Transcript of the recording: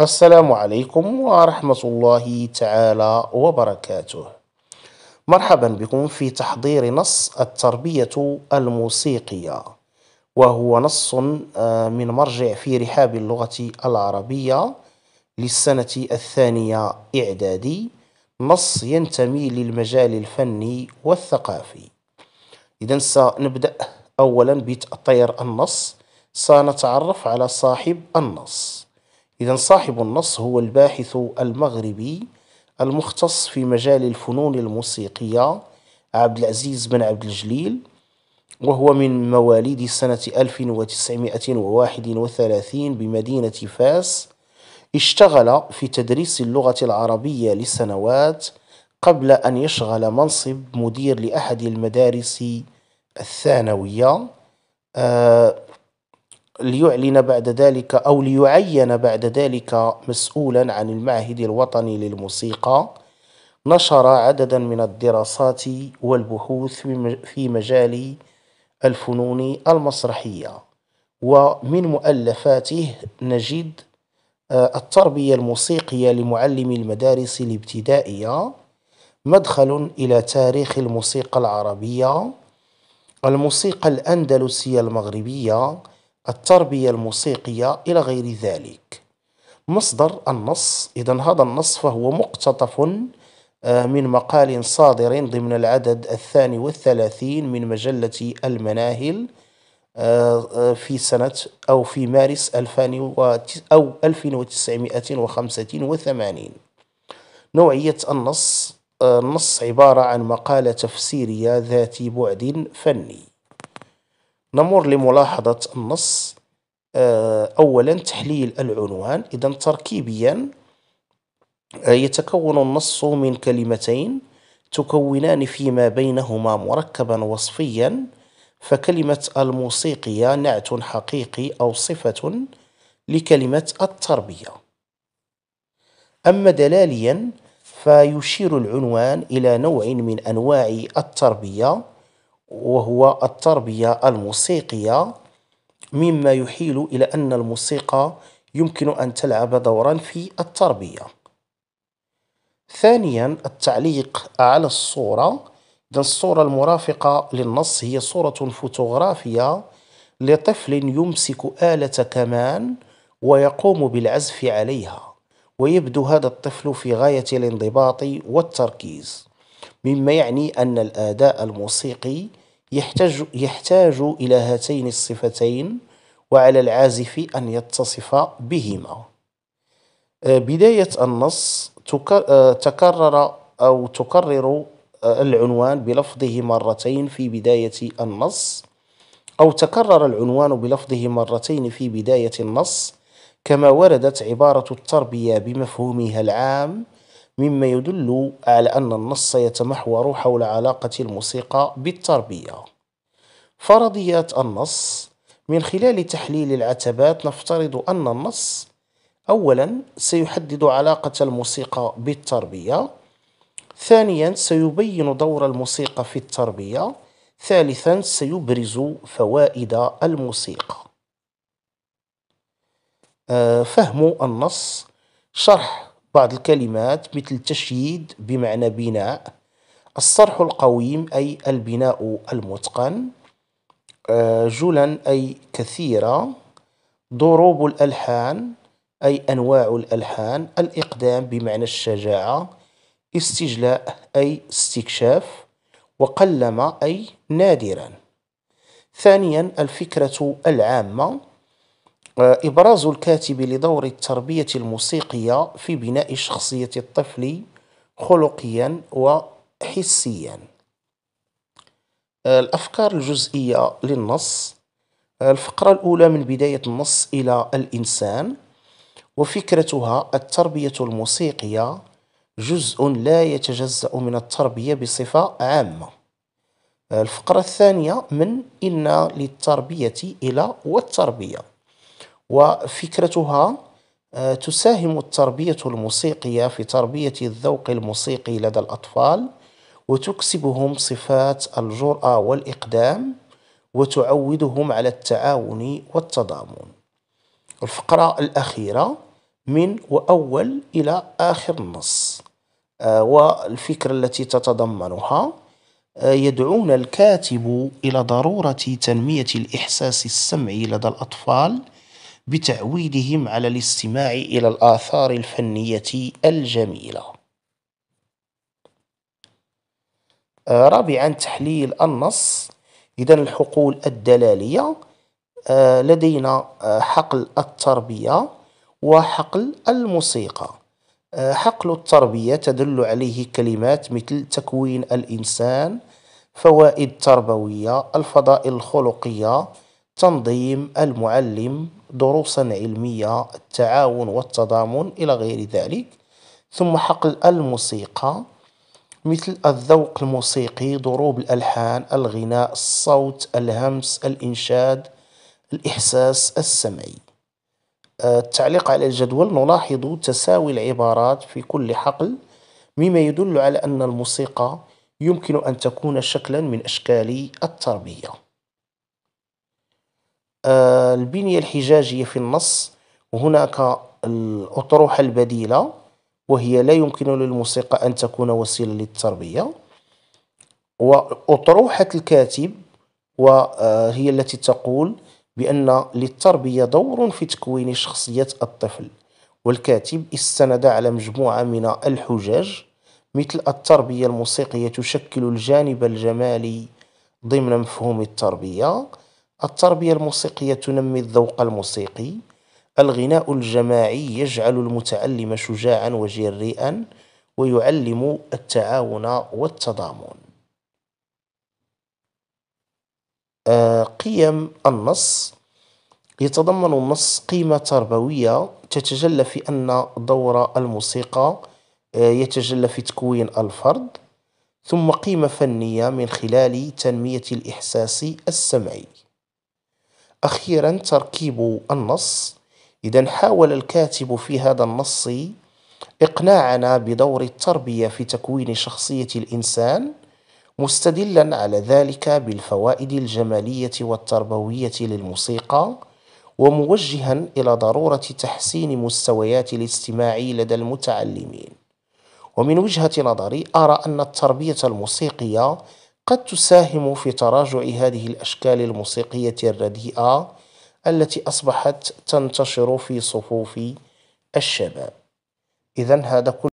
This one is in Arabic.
السلام عليكم ورحمة الله تعالى وبركاته مرحبا بكم في تحضير نص التربية الموسيقية وهو نص آه، من مرجع في رحاب اللغة العربية للسنة الثانية إعدادي نص ينتمي للمجال الفني والثقافي إذا سنبدأ أولا بتأطير النص سنتعرف على صاحب النص إذا صاحب النص هو الباحث المغربي المختص في مجال الفنون الموسيقية عبد العزيز بن عبد الجليل وهو من مواليد سنة 1931 بمدينة فاس اشتغل في تدريس اللغة العربية لسنوات قبل أن يشغل منصب مدير لأحد المدارس الثانوية آه، ليعلن بعد ذلك أو ليعين بعد ذلك مسؤولا عن المعهد الوطني للموسيقى نشر عددا من الدراسات والبحوث في مجال الفنون المسرحية ومن مؤلفاته نجد آه، التربية الموسيقية لمعلم المدارس الابتدائية مدخل إلى تاريخ الموسيقى العربية الموسيقى الأندلسية المغربية التربية الموسيقية إلى غير ذلك مصدر النص إذا هذا النص فهو مقتطف آه، من مقال صادر ضمن العدد الثاني والثلاثين من مجلة المناهل آه، آه، في سنة أو في مارس أو 1985 نوعية النص النص عبارة عن مقالة تفسيرية ذات بعد فني نمر لملاحظة النص آه، أولا تحليل العنوان إذا تركيبيا آه، يتكون النص من كلمتين تكونان فيما بينهما مركبا وصفيا فكلمة الموسيقية نعت حقيقي أو صفة لكلمة التربية أما دلاليا فيشير العنوان إلى نوع من أنواع التربية وهو التربية الموسيقية مما يحيل إلى أن الموسيقى يمكن أن تلعب دورًا في التربية. ثانيًا التعليق على الصورة إذن الصورة المرافقة للنص هي صورة فوتوغرافية لطفل يمسك آلة كمان ويقوم بالعزف عليها ويبدو هذا الطفل في غاية الانضباط والتركيز مما يعني أن الأداء الموسيقي يحتاج, يحتاج إلى هاتين الصفتين وعلى العازف أن يتصف بهما آه، بداية النص آه، تكرر أو تكرر آه، العنوان بلفظه مرتين في بداية النص أو تكرر العنوان بلفظه مرتين في بداية النص كما وردت عبارة التربية بمفهومها العام مما يدل على أن النص يتمحور حول علاقة الموسيقى بالتربية فرضيات النص من خلال تحليل العتبات نفترض أن النص أولا سيحدد علاقة الموسيقى بالتربية ثانيا سيبين دور الموسيقى في التربية ثالثا سيبرز فوائد الموسيقى آه، فهم النص شرح بعض الكلمات مثل تشييد بمعنى بناء الصرح القويم أي البناء المتقن آه، جلا أي كثيرة ضروب الألحان أي أنواع الألحان الإقدام بمعنى الشجاعة استجلاء أي استكشاف وقلم أي نادرا ثانيا الفكرة العامة آه، إبراز الكاتب لدور التربية الموسيقية في بناء شخصية الطفل خلقيا وحسيا آه، الأفكار الجزئية للنص آه، الفقرة الأولى من بداية النص إلى الإنسان وفكرتها التربية الموسيقية جزء لا يتجزأ من التربية بصفة عامة الفقرة الثانية من إن للتربية إلى والتربية وفكرتها آه، تساهم التربية الموسيقية في تربية الذوق الموسيقي لدى الأطفال وتكسبهم صفات الجرأة والإقدام وتعودهم على التعاون والتضامن. الفقرة الأخيرة من وأول إلى آخر النص آه، والفكرة التي تتضمنها آه، يدعون الكاتب إلى ضرورة تنمية الإحساس السمعي لدى الأطفال بتعويدهم على الاستماع إلى الآثار الفنية الجميلة آه، رابعا تحليل النص إذا الحقول الدلالية آه، لدينا آه، حقل التربية وحقل الموسيقى حقل التربية تدل عليه كلمات مثل تكوين الإنسان فوائد تربوية الفضائل الخلقية تنظيم المعلم دروسا علمية التعاون والتضامن إلى غير ذلك ثم حقل الموسيقى مثل الذوق الموسيقي ضروب الألحان الغناء الصوت الهمس الإنشاد الإحساس السمعي آه، التعليق على الجدول نلاحظ تساوي العبارات في كل حقل مما يدل على أن الموسيقى يمكن أن تكون شكلا من أشكال التربية آه، البنية الحجاجية في النص هناك الأطروحة البديلة وهي لا يمكن للموسيقى أن تكون وسيلة للتربية وأطروحة الكاتب وهي آه، التي تقول بأن للتربية دور في تكوين شخصية الطفل والكاتب استند على مجموعة من الحجج مثل التربية الموسيقية تشكل الجانب الجمالي ضمن مفهوم التربية التربية الموسيقية تنمي الذوق الموسيقي. الغناء الجماعي يجعل المتعلم شجاعًا وجريئًا ويعلم التعاون والتضامن. آه، قيم النص يتضمن النص قيمة تربوية تتجلى في أن دور الموسيقى آه، يتجلى في تكوين الفرد، ثم قيمة فنية من خلال تنمية الإحساس السمعي. أخيرا تركيب النص إذا حاول الكاتب في هذا النص إقناعنا بدور التربية في تكوين شخصية الإنسان مستدلا على ذلك بالفوائد الجمالية والتربوية للموسيقى وموجها إلى ضرورة تحسين مستويات الاستماع لدى المتعلمين ومن وجهة نظري أرى أن التربية الموسيقية قد تساهم في تراجع هذه الاشكال الموسيقيه الرديئه التي اصبحت تنتشر في صفوف الشباب اذا هذا كل